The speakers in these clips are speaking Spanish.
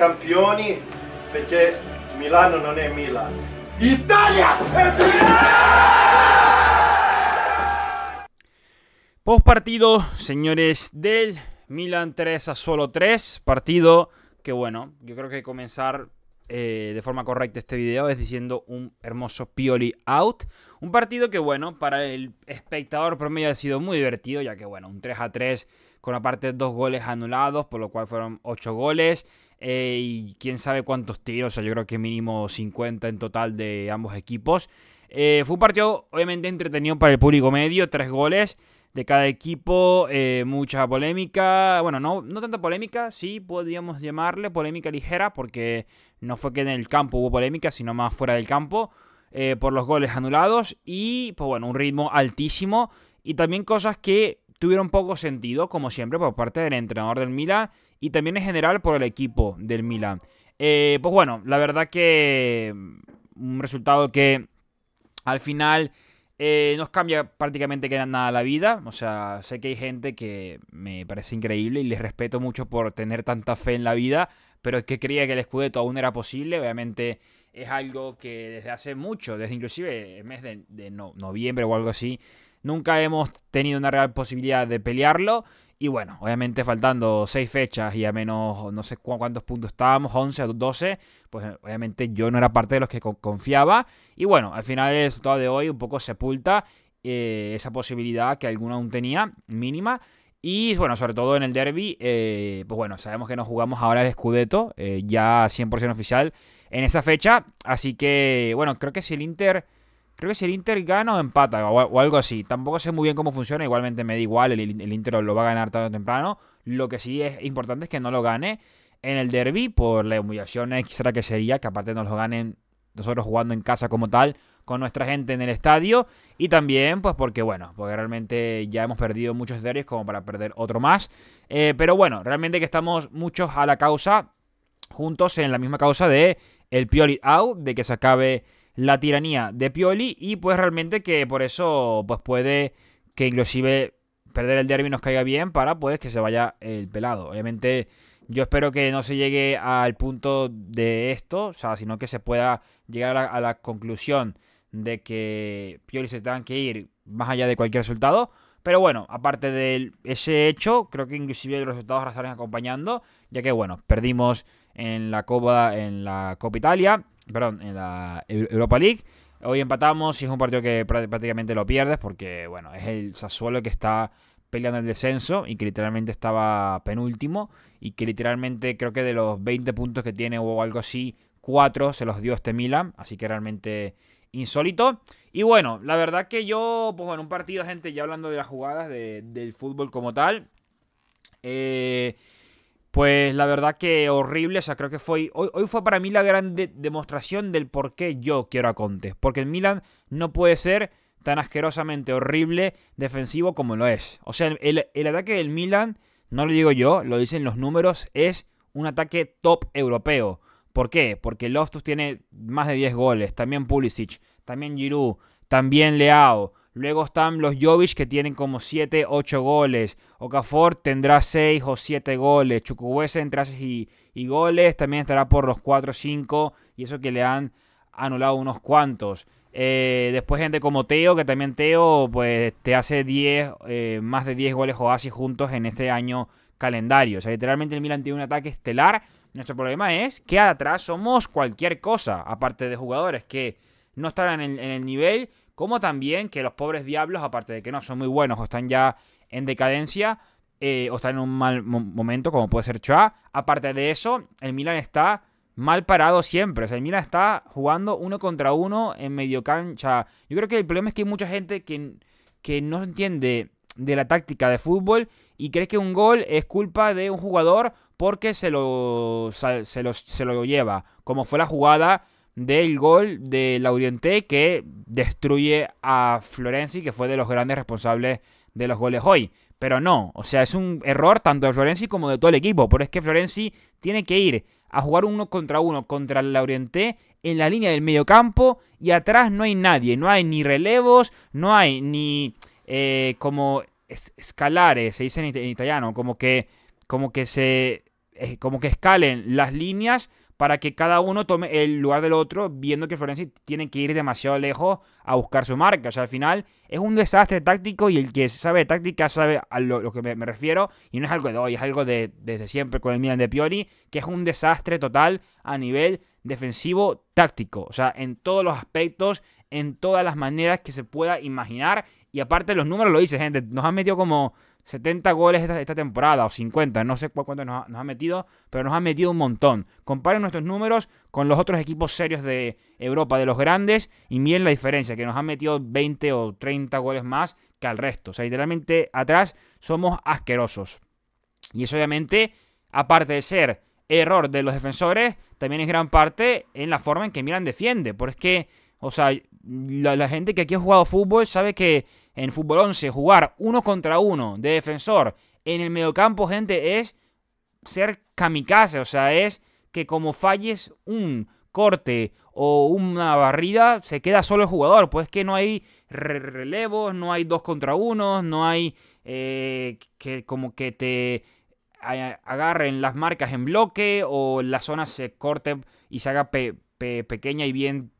Campeones, porque Milano no es Milano. Italia è Post partido, señores del Milan 3 a solo 3, partido que bueno, yo creo que comenzar eh, de forma correcta este video es diciendo un hermoso Pioli out. Un partido que, bueno, para el espectador promedio ha sido muy divertido, ya que, bueno, un 3 a 3 con aparte dos goles anulados, por lo cual fueron ocho goles. Eh, y quién sabe cuántos tiros, o sea, yo creo que mínimo 50 en total de ambos equipos. Eh, fue un partido obviamente entretenido para el público medio, tres goles de cada equipo, eh, mucha polémica, bueno, no, tanta polémica, sí podríamos llamarle polémica ligera, porque no fue que en el campo hubo polémica, sino más fuera del campo, por los goles anulados y, pues bueno, un ritmo altísimo y también cosas que tuvieron poco sentido, como siempre, por parte del entrenador del Milan y también en general por el equipo del Milan. Eh, pues bueno, la verdad que mm, un resultado que al final eh, nos cambia prácticamente que nada la vida. O sea, sé que hay gente que me parece increíble y les respeto mucho por tener tanta fe en la vida, pero es que creía que el Scudetto aún era posible. Obviamente es algo que desde hace mucho, desde inclusive el mes de, noviembre o algo así, Nunca hemos tenido una real posibilidad de pelearlo. Y bueno, obviamente faltando seis fechas y a menos no sé cuántos puntos estábamos, 11 o 12, pues eh, obviamente yo no era parte de los que confiaba. Y bueno, al final el resultado de hoy un poco sepulta eh, esa posibilidad que alguno aún tenía, mínima. Y bueno, sobre todo en el derby, eh, pues bueno, sabemos que nos jugamos ahora el Scudetto, ya 100% oficial en esa fecha. Así que, bueno, creo que si el Inter Creo que si el Inter gana o empata o, algo así. Tampoco sé muy bien cómo funciona. Igualmente me da igual. El, Inter lo va a ganar tarde o temprano. Lo que sí es importante es que no lo gane en el derby por la humillación extra que sería que aparte nos lo ganen nosotros jugando en casa como tal con nuestra gente en el estadio y también pues porque bueno porque realmente ya hemos perdido muchos derbis como para perder otro más eh, pero bueno realmente que estamos muchos a la causa juntos en la misma causa de el Pioli out de que se acabe la tiranía de Pioli y pues realmente que por eso pues puede que inclusive perder el derby nos caiga bien para pues que se vaya el pelado. Obviamente yo espero que no se llegue al punto de esto, o sea, sino que se pueda llegar a la, conclusión de que Pioli se tenga que ir más allá de cualquier resultado. Pero bueno, aparte de ese hecho, creo que inclusive los resultados la estarán acompañando, ya que bueno, perdimos en la Copa, en la Copa Italia, perdón, en la Europa League. Hoy empatamos y es un partido que prácticamente lo pierdes porque, bueno, es el Sassuolo que está peleando el descenso y que literalmente estaba penúltimo y que literalmente creo que de los 20 puntos que tiene o algo así, 4 se los dio este Milan, así que realmente insólito. Y bueno, la verdad que yo, pues bueno, un partido, gente, ya hablando de las jugadas del fútbol como tal, eh... Pues la verdad que horrible, o sea, creo que fue... Hoy, hoy fue para mí la gran demostración del por qué yo quiero a Conte. Porque el Milan no puede ser tan asquerosamente horrible defensivo como lo es. O sea, el, el ataque del Milan, no lo digo yo, lo dicen los números, es un ataque top europeo. ¿Por qué? Porque Loftus tiene más de 10 goles, también Pulisic, también Giroud, también Leao, Luego están los Jovic que tienen como 7, 8 goles. Okafor tendrá 6 o 7 goles. Chukwueze entre y, y goles. También estará por los 4 5. Y eso que le han anulado unos cuantos. Eh, después gente como Teo, que también Teo pues te hace 10, eh, más de 10 goles o así juntos en este año calendario. O sea, literalmente el Milan tiene un ataque estelar. Nuestro problema es que atrás somos cualquier cosa, aparte de jugadores que no están en el nivel, como también que los pobres diablos, aparte de que no son muy buenos o están ya en decadencia, eh, o están en un mal momento, como puede ser Chua. Aparte de eso, el Milan está mal parado siempre. O sea, el Milan está jugando uno contra uno en medio cancha. Yo creo que el problema es que hay mucha gente que, que no entiende de la táctica de fútbol y cree que un gol es culpa de un jugador porque se lo, se lo, se lo lleva, como fue la jugada del gol de Oriente que destruye a Florenzi, que fue de los grandes responsables de los goles hoy. Pero no, o sea, es un error tanto de Florenzi como de todo el equipo. Pero es que Florenzi tiene que ir a jugar uno contra uno contra Laurenté en la línea del mediocampo y atrás no hay nadie. No hay ni relevos, no hay ni eh, como escalares, se dice en, italiano, como que, como que se eh, como que escalen las líneas para que cada uno tome el lugar del otro, viendo que Florencia tiene que ir demasiado lejos a buscar su marca. O sea, al final es un desastre táctico y el que sabe de táctica sabe a lo, que me, refiero. Y no es algo de hoy, es algo de desde siempre con el Milan de Piori, que es un desastre total a nivel defensivo táctico. O sea, en todos los aspectos, en todas las maneras que se pueda imaginar. Y aparte los números lo dice, gente. Nos han metido como 70 goles esta, temporada, o 50, no sé cuánto nos ha, metido, pero nos ha metido un montón. Comparen nuestros números con los otros equipos serios de Europa, de los grandes, y miren la diferencia, que nos han metido 20 o 30 goles más que al resto. O sea, literalmente atrás somos asquerosos. Y eso obviamente, aparte de ser error de los defensores, también es gran parte en la forma en que Milan defiende, porque es que... O sea, la, gente que aquí ha jugado fútbol sabe que en fútbol 11 jugar uno contra uno de defensor en el mediocampo, gente, es ser kamikaze. O sea, es que como falles un corte o una barrida, se queda solo el jugador. Pues que no hay relevos, no hay dos contra uno, no hay eh, que como que te agarren las marcas en bloque o la zona se corte y se haga pequeña y bien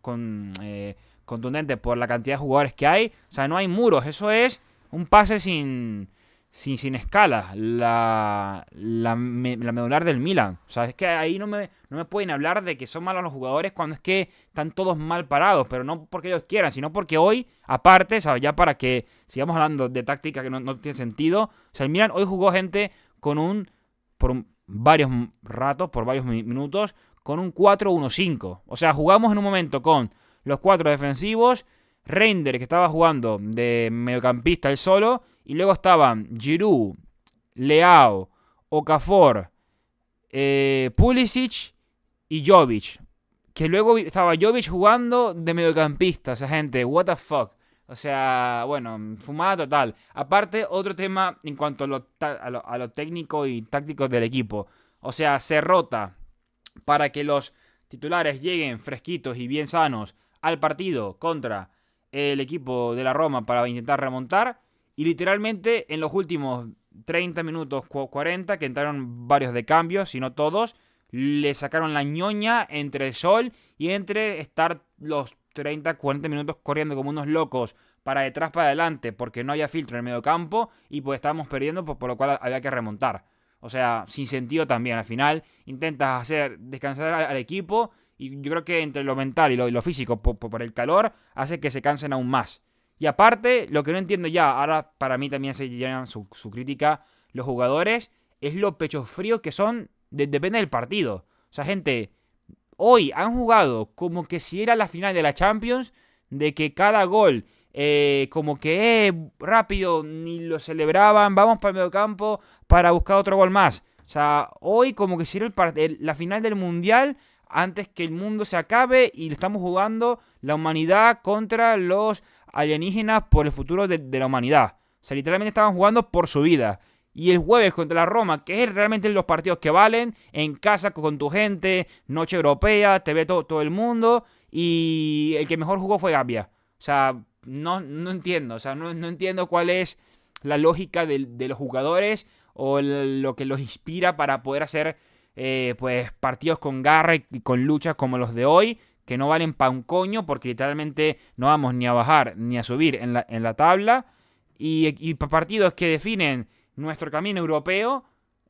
con, eh, contundente por la cantidad de jugadores que hay. O sea, no hay muros. Eso es un pase sin, sin, sin escala. La, la, medular del Milan. O sea, es que ahí no me, no me pueden hablar de que son malos los jugadores cuando es que están todos mal parados. Pero no porque ellos quieran, sino porque hoy, aparte, ya para que sigamos hablando de táctica que no, tiene sentido. O sea, el Milan hoy jugó gente con un... Por varios ratos, por varios minutos, con un 4-1-5. O sea, jugamos en un momento con los cuatro defensivos, render que estaba jugando de mediocampista el solo, y luego estaban Giroud, Leao, Okafor, eh, Pulisic y Jovic. Que luego estaba Jovic jugando de mediocampista, o esa gente, what the fuck. O sea, bueno, fumada total. Aparte, otro tema en cuanto a lo, técnico y táctico del equipo. O sea, se rota para que los titulares lleguen fresquitos y bien sanos al partido contra el equipo de la Roma para intentar remontar. Y literalmente en los últimos 30 minutos, 40, que entraron varios de cambios, si no todos, le sacaron la ñoña entre el sol y entre estar los 30, 40 minutos corriendo como unos locos para detrás, para adelante, porque no había filtro en el medio campo y pues estábamos perdiendo, pues, por lo cual había que remontar. O sea, sin sentido también. Al final intentas hacer descansar al, equipo y yo creo que entre lo mental y lo, físico por, el calor hace que se cansen aún más. Y aparte, lo que no entiendo ya, ahora para mí también se llena su, crítica los jugadores, es lo pechos fríos que son, depende del partido. O sea, gente, hoy han jugado como que si era la final de la Champions, de que cada gol eh, como que eh, rápido, ni lo celebraban, vamos para el campo para buscar otro gol más. O sea, hoy como que sirve el, la final del Mundial antes que el mundo se acabe y estamos jugando la humanidad contra los alienígenas por el futuro de, la humanidad. O sea, literalmente estaban jugando por su vida y el jueves contra la Roma, que es realmente los partidos que valen, en casa con tu gente, noche europea, te ve todo, todo el mundo, y el que mejor jugó fue Gambia. O sea, no, entiendo, o sea, no, entiendo cuál es la lógica de, los jugadores o lo que los inspira para poder hacer eh, pues partidos con garra y con luchas como los de hoy, que no valen pa' un coño porque literalmente no vamos ni a bajar ni a subir en la, tabla. Y, y partidos que definen nuestro camino europeo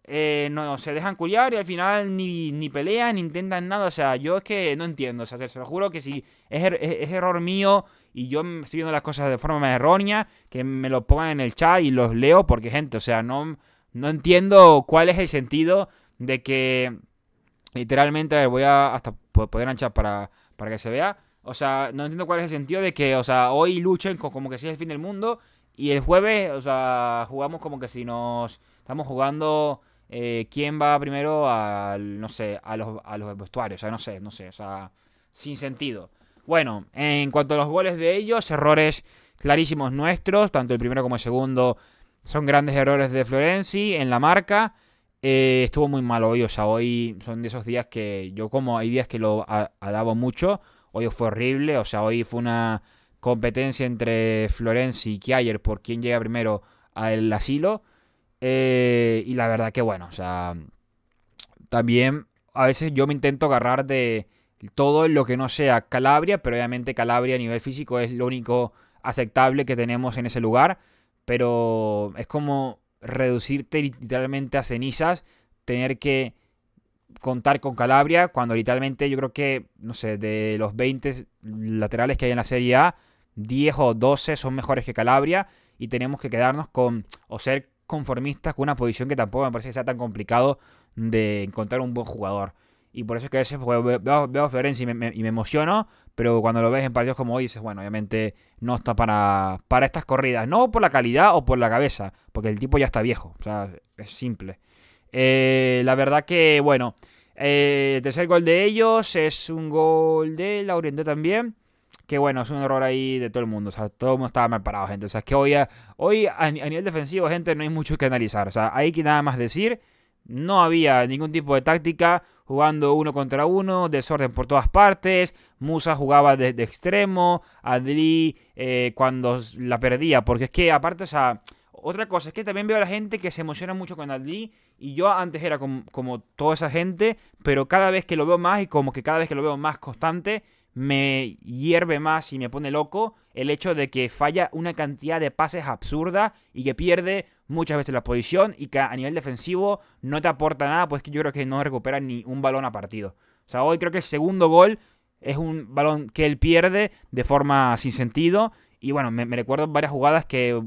eh, no se dejan culiar y al final ni, pelean, ni intentan nada. O sea, yo es que no entiendo. O sea, se lo juro que si es, error mío y yo estoy viendo las cosas de forma más errónea, que me lo pongan en el chat y los leo porque, gente, o sea, no, no entiendo cuál es el sentido de que literalmente, a ver, voy a hasta poder anchar para, para que se vea. O sea, no entiendo cuál es el sentido de que, o sea, hoy luchen como que si es el fin del mundo y el jueves, o sea, jugamos como que si nos estamos jugando eh, quién va primero a, no sé, a los, a los vestuarios. O sea, no sé, no sé, o sea, sin sentido. Bueno, en cuanto a los goles de ellos, errores clarísimos nuestros, tanto el primero como el segundo son grandes errores de Florenzi en la marca. Eh, estuvo muy mal hoy, o sea, hoy son de esos días que yo como hay días que lo alabo mucho, hoy fue horrible, o sea, hoy fue una competencia entre Florenzi y Kjaer por quién llega primero al asilo. Eh, y la verdad que bueno, o sea, también a veces yo me intento agarrar de todo lo que no sea Calabria, pero obviamente Calabria a nivel físico es lo único aceptable que tenemos en ese lugar, pero es como reducirte literalmente a cenizas, tener que contar con Calabria, cuando literalmente yo creo que, no sé, de los 20 laterales que hay en la Serie A, 10 o 12 son mejores que Calabria y tenemos que quedarnos con o ser conformistas con una posición que tampoco me parece que sea tan complicado de encontrar un buen jugador. Y por eso es que a veces pues, veo, a Florencia y me, emociono, pero cuando lo ves en partidos como hoy dices, bueno, obviamente no está para, para estas corridas. No por la calidad o por la cabeza, porque el tipo ya está viejo. O sea, es simple. Eh, la verdad que, bueno, eh, el tercer gol de ellos es un gol de Oriente también que bueno, es un error ahí de todo el mundo. O sea, todo el mundo estaba mal parado, gente. O sea, es que hoy, a, nivel defensivo, gente, no hay mucho que analizar. O sea, hay que nada más decir. No había ningún tipo de táctica, jugando uno contra uno, desorden por todas partes. Musa jugaba de, extremo, Adli eh, cuando la perdía, porque es que aparte, o sea, otra cosa es que también veo a la gente que se emociona mucho con Adli. Y yo antes era como, como, toda esa gente, pero cada vez que lo veo más y como que cada vez que lo veo más constante, me hierve más y me pone loco el hecho de que falla una cantidad de pases absurda y que pierde muchas veces la posición y que a nivel defensivo no te aporta nada, pues que yo creo que no recupera ni un balón a partido. O sea, hoy creo que el segundo gol es un balón que él pierde de forma sin sentido y bueno, me recuerdo varias jugadas que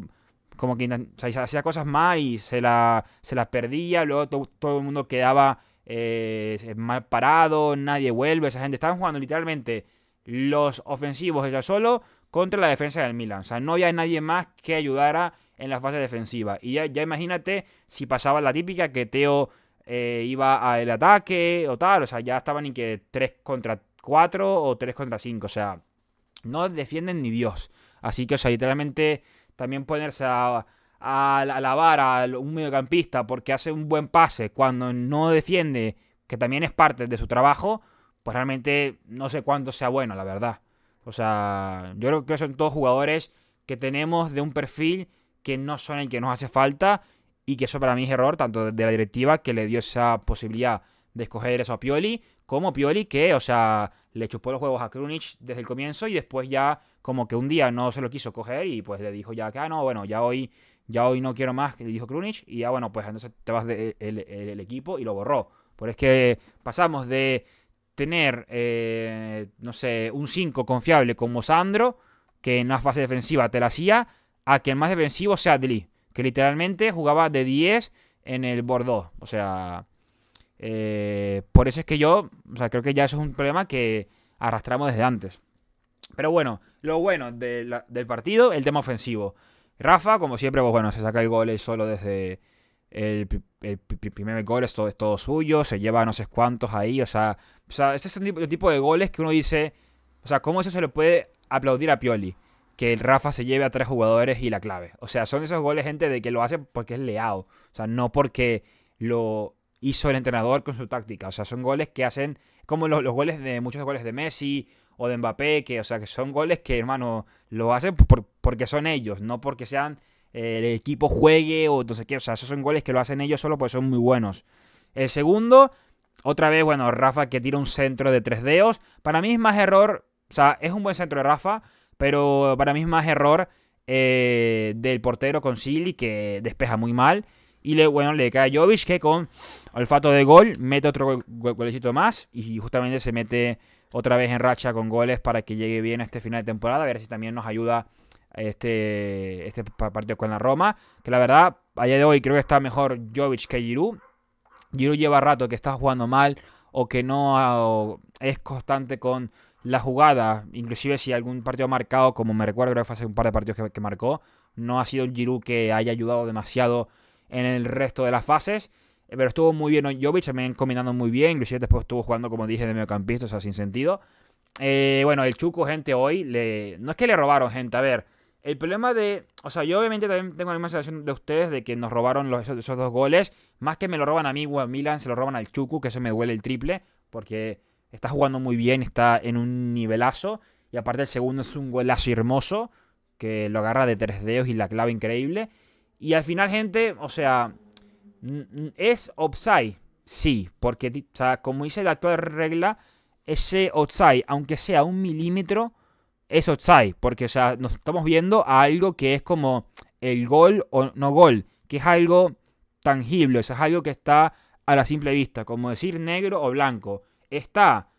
como que hacía cosas mal y se la, se las perdía, luego todo el mundo quedaba es mal parado, nadie vuelve, esa gente. están jugando literalmente los ofensivos ella solo contra la defensa del Milan. O sea, no había nadie más que ayudara en la fase defensiva. Y ya, imagínate si pasaba la típica que Teo eh, iba al ataque o tal. O sea, ya estaban en que 3 contra 4 o 3 contra 5. O sea, no defienden ni Dios. Así que, o sea, literalmente también ponerse a, a alabar a un mediocampista porque hace un buen pase cuando no defiende, que también es parte de su trabajo, pues realmente no sé cuánto sea bueno, la verdad. O sea, yo creo que son todos jugadores que tenemos de un perfil que no son el que nos hace falta y que eso para mí es error, tanto de la directiva que le dio esa posibilidad de escoger eso a Pioli, como Pioli que, o sea, le chupó los huevos a Krunic desde el comienzo y después ya como que un día no se lo quiso coger y pues le dijo ya que, ah, no, bueno, ya hoy ya hoy no quiero más, le dijo Krunich y ya bueno, pues entonces te vas del el equipo y lo borró. por es que pasamos de tener, eh, no sé, un 5 confiable como Sandro, que en la fase defensiva te la hacía, a que el más defensivo sea Deli, que literalmente jugaba de 10 en el Bordeaux. O sea, eh, por eso es que yo, o sea, creo que ya eso es un problema que arrastramos desde antes. Pero bueno, lo bueno del partido, el tema ofensivo. Rafa, como siempre, pues bueno, se saca el gol solo desde el, primer gol, es todo, es todo, suyo, se lleva no sé cuántos ahí, o sea, ese es el tipo, de goles que uno dice, o sea, ¿cómo eso se le puede aplaudir a Pioli? que el Rafa se lleve a tres jugadores y la clave. O sea, son esos goles, gente, de que lo hace porque es leado. O sea, no porque lo hizo el entrenador con su táctica. O sea, son goles que hacen, como los, los goles de muchos goles de Messi o de Mbappé, que, o sea, que son goles que, hermano, lo hacen porque son ellos, no porque sean eh, el equipo juegue o no sé qué. O sea, esos son goles que lo hacen ellos solo porque son muy buenos. El segundo, otra vez, bueno, Rafa que tira un centro de tres dedos. Para mí es más error, o sea, es un buen centro de Rafa, pero para mí es más error eh, del portero con Silly que despeja muy mal. Y le, bueno, le cae a Jovic que con olfato de gol mete otro golecito más y justamente se mete otra vez en racha con goles para que llegue bien este final de temporada. A ver si también nos ayuda este, este partido con la Roma. Que la verdad, a día de hoy creo que está mejor Jovic que Giroud. Giroud lleva rato que está jugando mal o que no es constante con la jugada. Inclusive si algún partido marcado, como me recuerdo creo que fue hace un par de partidos que, marcó, no ha sido un Giroud que haya ayudado demasiado en el resto de las fases. Eh, pero estuvo muy bien Jovic, también combinando muy bien. Inclusive después estuvo jugando, como dije, de mediocampista, o sea, sin sentido. Eh, bueno, el Chuco, gente, hoy le... No es que le robaron, gente, a ver. El problema de... O sea, yo obviamente también tengo la misma sensación de ustedes de que nos robaron esos, dos goles. Más que me lo roban a mí Milan, se lo roban al Chuku, que eso me duele el triple. Porque está jugando muy bien, está en un nivelazo. Y aparte el segundo es un golazo hermoso, que lo agarra de tres dedos y la clave increíble. Y al final, gente, o sea, Mm, mm, ¿Es offside? Sí, porque como dice la actual regla, ese offside, aunque sea un milímetro, es offside. Porque o sea, nos estamos viendo a algo que es como el gol o no gol, que es algo tangible, o es algo que está a la simple vista, como decir negro o blanco. ¿Está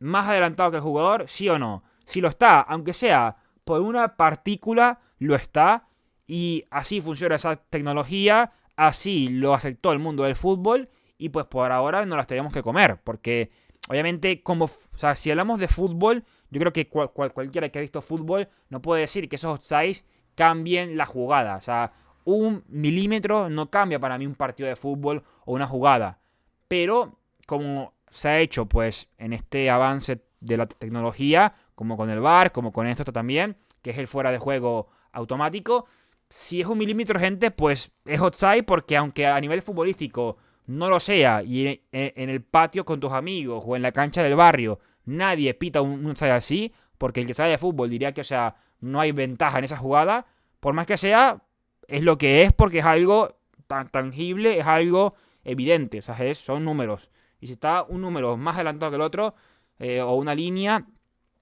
más adelantado que el jugador? Sí o no. Si lo está, aunque sea por una partícula, lo está. Y así funciona esa tecnología así lo aceptó el mundo del fútbol y pues por ahora no las tenemos que comer, porque obviamente como, si hablamos de fútbol, yo creo que cualquiera que ha visto fútbol no puede decir que esos 6 cambien la jugada, o sea, un milímetro no cambia para mí un partido de fútbol o una jugada, pero como se ha hecho pues en este avance de la tecnología, como con el VAR, como con esto también, que es el fuera de juego automático, si es un milímetro, gente, pues es outside porque aunque a nivel futbolístico no lo sea y en, el patio con tus amigos o en la cancha del barrio nadie pita un, outside así, porque el que sabe de fútbol diría que, o sea, no hay ventaja en esa jugada, por más que sea, es lo que es porque es algo tan tangible, es algo evidente, o sea, son números. Y si está un número más adelantado que el otro eh, o una línea,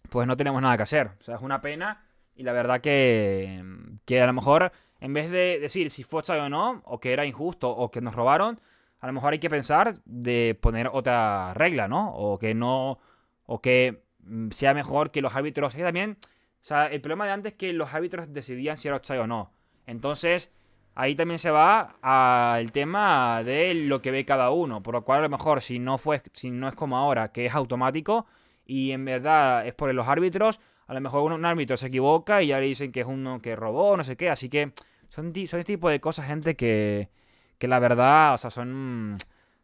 pues no tenemos nada que hacer. O sea, es una pena y la verdad que que a lo mejor, en vez de decir si fue o no, o que era injusto, o que nos robaron, a lo mejor hay que pensar de poner otra regla, ¿no? O que no. O que mm, sea mejor que los árbitros. Y también. O sea, el problema de antes es que los árbitros decidían si era o no. Entonces, ahí también se va al tema de lo que ve cada uno. Por lo cual, a lo mejor, si no, fue, si no es como ahora, que es automático, y en verdad es por los árbitros, a lo mejor un, árbitro se equivoca y ya le dicen que es uno que robó, no sé qué. Así que son, son este tipo de cosas, gente, que, que la verdad, o sea, son,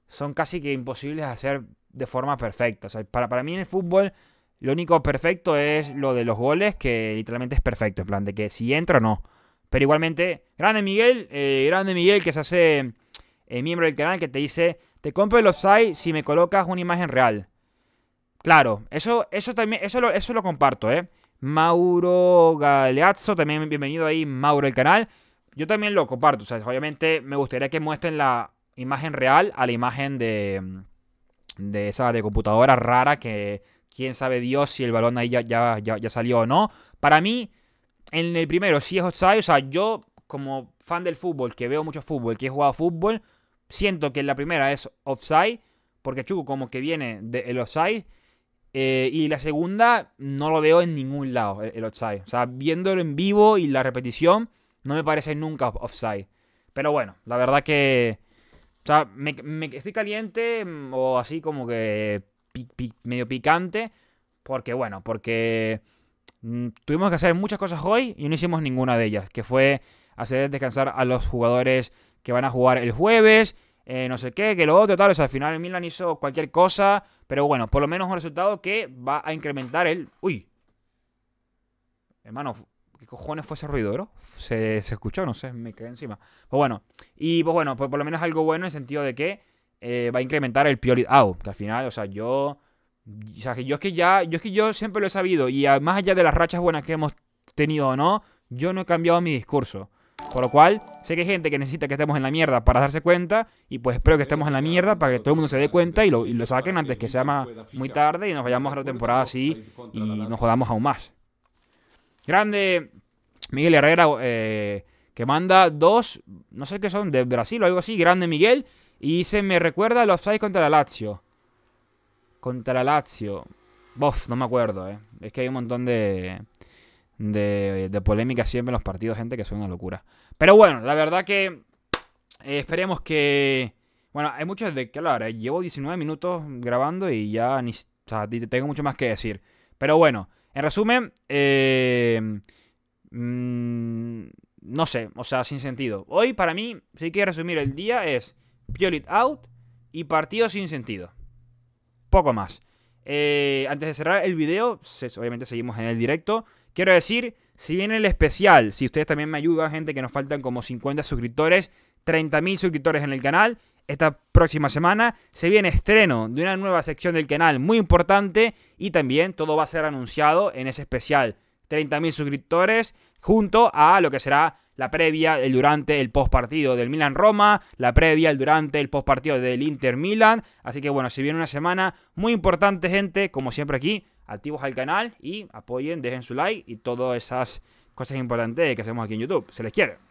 son casi que imposibles de hacer de forma perfecta. O sea, para, para mí en el fútbol... Lo único perfecto es lo de los goles, que literalmente es perfecto, en plan de que si entra o no. Pero igualmente, grande Miguel, eh, grande Miguel que se hace eh, miembro del canal, que te dice, te compro el offside si me colocas una imagen real. Claro, eso, eso también, eso lo, eso lo comparto, ¿eh? Mauro Galeazzo, también bienvenido ahí, Mauro, el canal. Yo también lo comparto, o sea, obviamente me gustaría que muestren la imagen real a la imagen de, de esa de computadora rara que quién sabe Dios si el balón ahí ya, ya, salió o no. Para mí, en el primero sí es offside, o sea, yo como fan del fútbol, que veo mucho fútbol, que he jugado fútbol, siento que en la primera es offside, porque Chuco como que viene del de offside eh, y la segunda no lo veo en ningún lado, el, offside. O sea, viéndolo en vivo y la repetición, no me parece nunca offside. Pero bueno, la verdad que... O sea, me, estoy caliente mm, o así como que medio picante. Porque bueno, porque mm, tuvimos que hacer muchas cosas hoy y no hicimos ninguna de ellas. Que fue hacer descansar a los jugadores que van a jugar el jueves. Eh, no sé qué, que lo otro, tal. O sea, al final el Milan hizo cualquier cosa, pero bueno, por lo menos un resultado que va a incrementar el. ¡Uy! Hermano, ¿qué cojones fue ese ruido, ¿Se, se escuchó? No sé, me quedé encima. Pues bueno, y pues bueno, pues por lo menos algo bueno en el sentido de que eh, va a incrementar el Pioli out, ah, que al final, o sea, yo. O sea, que yo es que ya, yo es que yo siempre lo he sabido, y más allá de las rachas buenas que hemos tenido o no, yo no he cambiado mi discurso. Por lo cual, sé que hay gente que necesita que estemos en la mierda para darse cuenta. Y pues espero que estemos en la mierda para que todo el mundo se dé cuenta y lo, saquen antes que sea muy tarde y nos vayamos a la temporada así y nos jodamos aún más. Grande Miguel Herrera, eh, que manda dos, no sé qué son, de Brasil o algo así. Grande Miguel. Y se me recuerda los offside contra la Lazio. Contra la Lazio. Bof, no me acuerdo, eh. Es que hay un montón de de, polémica siempre en los partidos, gente, que suena locura. Pero bueno, la verdad que eh, esperemos que... Bueno, hay muchos de que hablar. ¿eh? Llevo 19 minutos grabando y ya ni, o sea, tengo mucho más que decir. Pero bueno, en resumen, eh, mm, no sé, o sea, sin sentido. Hoy para mí, si hay que resumir el día, es Violet out y partido sin sentido. Poco más. Eh, antes de cerrar el video, obviamente seguimos en el directo. Quiero decir, si viene el especial, si ustedes también me ayudan, gente, que nos faltan como 50 suscriptores, 30.000 suscriptores en el canal. Esta próxima semana se viene estreno de una nueva sección del canal muy importante y también todo va a ser anunciado en ese especial 30.000 suscriptores, junto a lo que será la previa, el durante, el post partido del Milan Roma, la previa, el durante, el post partido del Inter Milan. Así que bueno, si viene una semana muy importante, gente, como siempre aquí, activos al canal y apoyen, dejen su like y todas esas cosas importantes que hacemos aquí en YouTube. Se les quiere.